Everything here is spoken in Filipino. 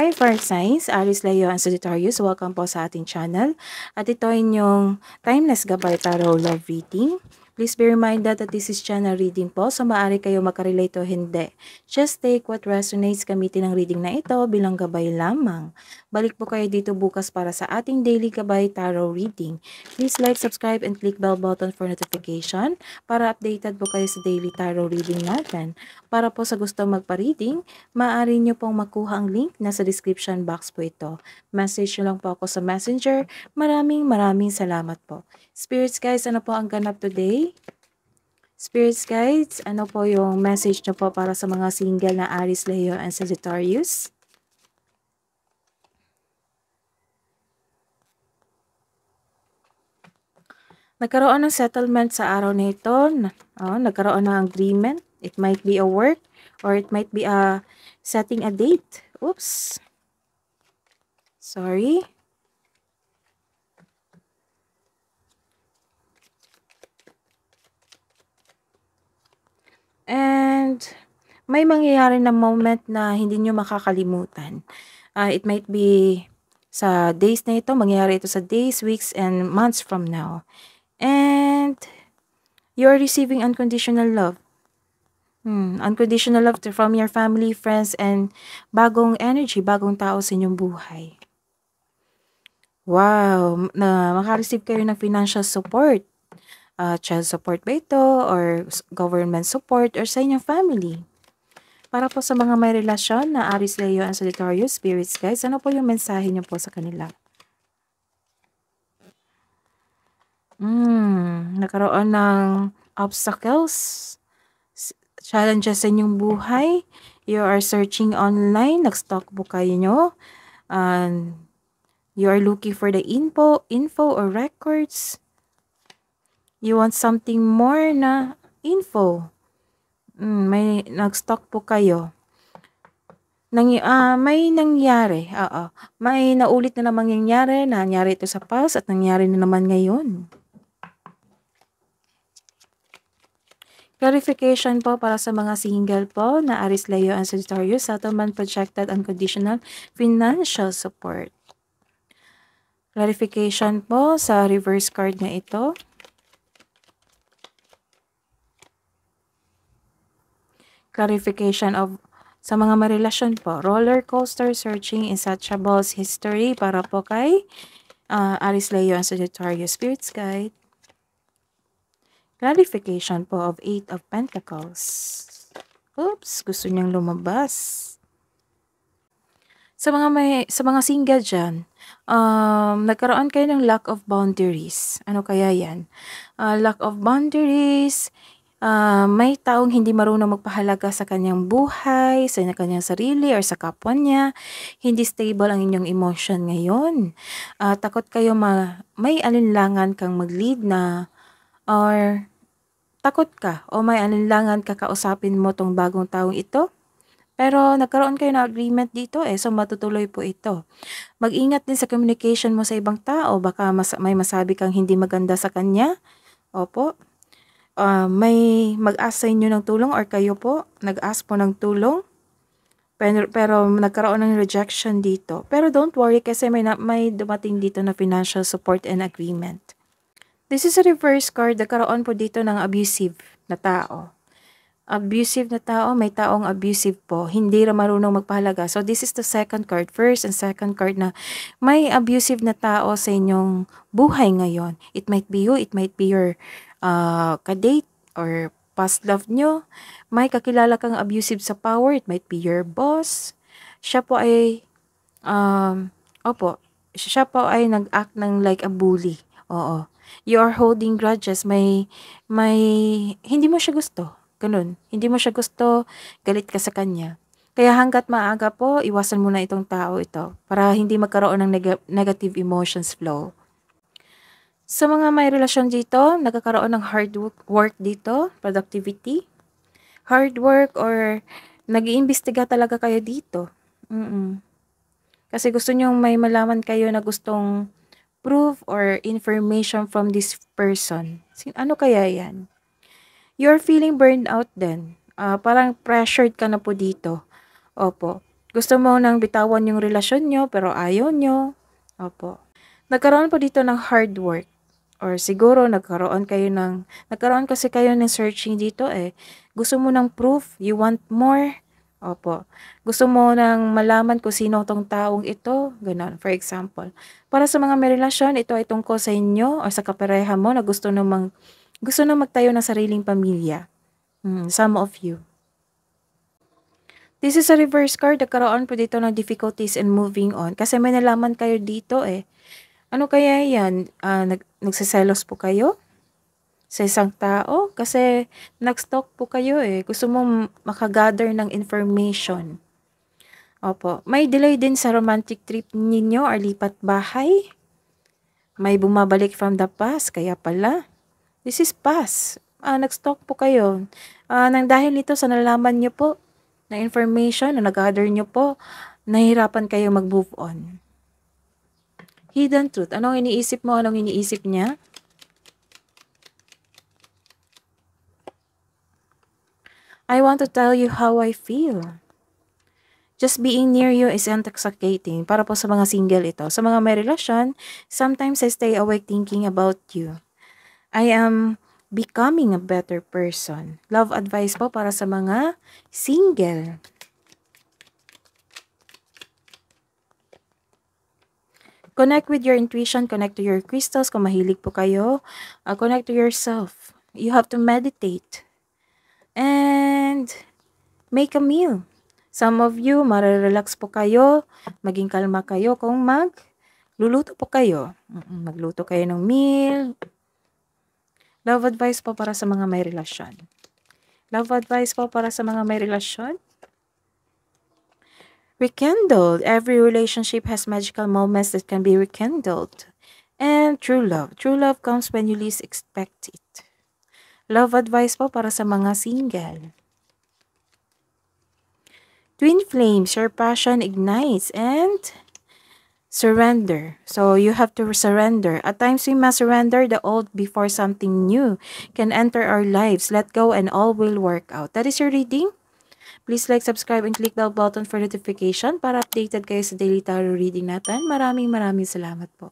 Hi Fire Signs, Aris Leo and Sagittarius, welcome po sa ating channel. At ito ay inyong Timeless Gabay Tarot Love Reading Please bear be reminded that this is channel reading po, so maaari kayo makarelate o hindi. Just take what resonates, gamitin ang reading na ito bilang gabay lamang. Balik po kayo dito bukas para sa ating daily gabay tarot reading. Please like, subscribe, and click bell button for notification para updated po kayo sa daily tarot reading natin. Para po sa gusto magpa-reading, maaari nyo pong makuha ang link, nasa description box po ito. Message nyo lang po ako sa messenger. Maraming maraming salamat po. Spirits guys, ano po ang ganap today? Spirits guides, ano po yung message nyo po para sa mga single na Aries, Leo, and Sagittarius? Nagkaroon ng settlement sa araw na ito. Oh, nagkaroon ng agreement. It might be a work or it might be a setting a date. Oops. Sorry. And may mangyayari na moment na hindi niyo makakalimutan. Uh, it might be sa days na ito, mangyayari ito sa days, weeks, and months from now. And you are receiving unconditional love. Hmm, unconditional love from your family, friends, and bagong energy, bagong tao sa inyong buhay. Wow, na makareceive kayo ng financial support uh, child support ba ito or government support or sa inyong family. Para po sa mga may relasyon na Aries, Leo, and Sagittarius spirits guys, ano po yung mensahe niyo po sa kanila? Hmm, nagkaroon ng obstacles, challenges sa inyong buhay. You are searching online, nag-stock book kayo nyo. And you are looking for the info, info or records you want something more na info. Mm, may nag-stock po kayo. Nang, uh, ah, may nangyari. Oo. May naulit na namang nangyari. Nangyari ito sa past at nangyari na naman ngayon. Clarification po para sa mga single po na Aris Leo and Sagittarius, settlement projected unconditional financial support. Clarification po sa reverse card na ito. clarification of sa mga marelasyon po. Roller coaster searching in such a boss history para po kay uh, Aris Leo and Sagittarius Spirits Guide. Clarification po of Eight of Pentacles. Oops, gusto niyang lumabas. Sa mga may, sa mga single diyan, um, nagkaroon kayo ng lack of boundaries. Ano kaya 'yan? Uh, lack of boundaries, uh, may taong hindi marunong magpahalaga sa kanyang buhay, sa kanyang sarili, or sa kapwa niya. Hindi stable ang inyong emotion ngayon. Uh, takot kayo ma may alinlangan kang mag-lead na or takot ka o may alinlangan kakausapin mo tong bagong taong ito. Pero nagkaroon kayo ng agreement dito eh, so matutuloy po ito. Mag-ingat din sa communication mo sa ibang tao, baka mas may masabi kang hindi maganda sa kanya. Opo uh, may mag-ask sa inyo ng tulong or kayo po nag-ask po ng tulong pero, pero nagkaroon ng rejection dito. Pero don't worry kasi may, na, may dumating dito na financial support and agreement. This is a reverse card, nagkaroon po dito ng abusive na tao abusive na tao, may taong abusive po, hindi na marunong magpahalaga. So this is the second card, first and second card na may abusive na tao sa inyong buhay ngayon. It might be you, it might be your uh, kadate or past love nyo. May kakilala kang abusive sa power, it might be your boss. Siya po ay, um, opo, siya po ay nag-act ng like a bully. Oo. You are holding grudges. May, may, hindi mo siya gusto Ganun. Hindi mo siya gusto, galit ka sa kanya. Kaya hanggat maaga po, iwasan mo na itong tao ito para hindi magkaroon ng neg- negative emotions flow. Sa mga may relasyon dito, nagkakaroon ng hard work dito, productivity. Hard work or nag-iimbestiga talaga kayo dito. Mm-mm. Kasi gusto nyo may malaman kayo na gustong proof or information from this person. Ano kaya yan? you're feeling burned out then. Uh, ah, parang pressured ka na po dito. Opo. Gusto mo nang bitawan yung relasyon nyo, pero ayaw nyo. Opo. Nagkaroon po dito ng hard work. Or siguro nagkaroon kayo ng, nagkaroon kasi kayo ng searching dito eh. Gusto mo ng proof, you want more. Opo. Gusto mo nang malaman kung sino tong taong ito, ganun. For example, para sa mga may relasyon, ito ay tungkol sa inyo o sa kapareha mo na gusto namang gusto nang magtayo ng sariling pamilya. Hmm, some of you. This is a reverse card. Nagkaroon po dito ng difficulties in moving on. Kasi may nalaman kayo dito eh. Ano kaya yan? Uh, nag nagsiselos po kayo sa isang tao? Kasi nag-stalk po kayo eh. Gusto mo makagather ng information. Opo. May delay din sa romantic trip ninyo or lipat bahay. May bumabalik from the past. Kaya pala. This is past. Uh, nag-stalk po kayo. Uh, nang dahil nito sa nalaman nyo po na information na nag-gather nyo po, nahirapan kayo mag-move on. Hidden truth. Anong iniisip mo? Anong iniisip niya? I want to tell you how I feel. Just being near you is intoxicating para po sa mga single ito. Sa mga may relasyon, sometimes I stay awake thinking about you. I am becoming a better person. Love advice po para sa mga single. Connect with your intuition, connect to your crystals kung mahilig po kayo. Uh, connect to yourself. You have to meditate. And make a meal. Some of you, marirelax po kayo, maging kalma kayo kung magluluto po kayo. Magluto kayo ng meal, Love advice po para sa mga may relasyon. Love advice po para sa mga may relasyon. Rekindled. Every relationship has magical moments that can be rekindled. And true love. True love comes when you least expect it. Love advice po para sa mga single. Twin flames. Your passion ignites and surrender. So you have to surrender. At times we must surrender the old before something new can enter our lives. Let go and all will work out. That is your reading. Please like, subscribe, and click the button for notification para updated kayo sa daily tarot reading natin. Maraming maraming salamat po.